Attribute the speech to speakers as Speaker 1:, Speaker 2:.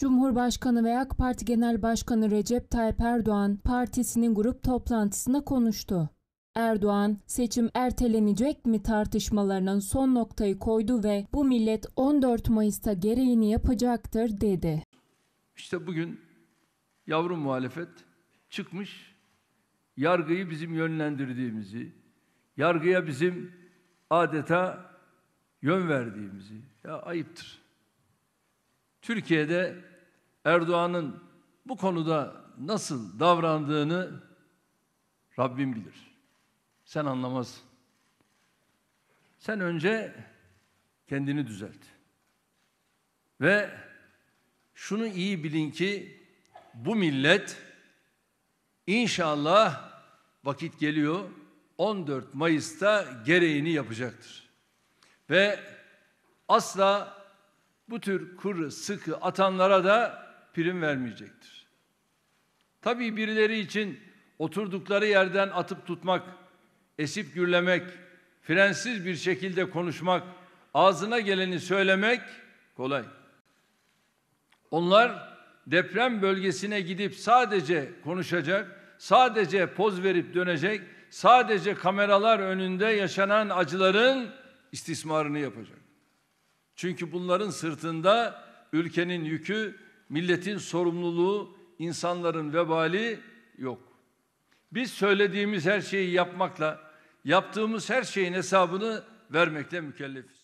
Speaker 1: Cumhurbaşkanı ve AK Parti Genel Başkanı Recep Tayyip Erdoğan partisinin grup toplantısında konuştu. Erdoğan, seçim ertelenecek mi tartışmalarının son noktayı koydu ve bu millet 14 Mayıs'ta gereğini yapacaktır dedi.
Speaker 2: İşte bugün yavru muhalefet çıkmış, yargıyı bizim yönlendirdiğimizi, yargıya bizim adeta yön verdiğimizi, ya ayıptır. Türkiye'de Erdoğan'ın bu konuda nasıl davrandığını Rabbim bilir. Sen anlamazsın. Sen önce kendini düzelt. Ve şunu iyi bilin ki bu millet inşallah vakit geliyor 14 Mayıs'ta gereğini yapacaktır. Ve asla bu tür kuru sıkı atanlara da prim vermeyecektir. Tabii birileri için oturdukları yerden atıp tutmak, esip gürlemek, frensiz bir şekilde konuşmak, ağzına geleni söylemek kolay. Onlar deprem bölgesine gidip sadece konuşacak, sadece poz verip dönecek, sadece kameralar önünde yaşanan acıların istismarını yapacak. Çünkü bunların sırtında ülkenin yükü, milletin sorumluluğu, insanların vebali yok. Biz söylediğimiz her şeyi yapmakla, yaptığımız her şeyin hesabını vermekle mükellefiz.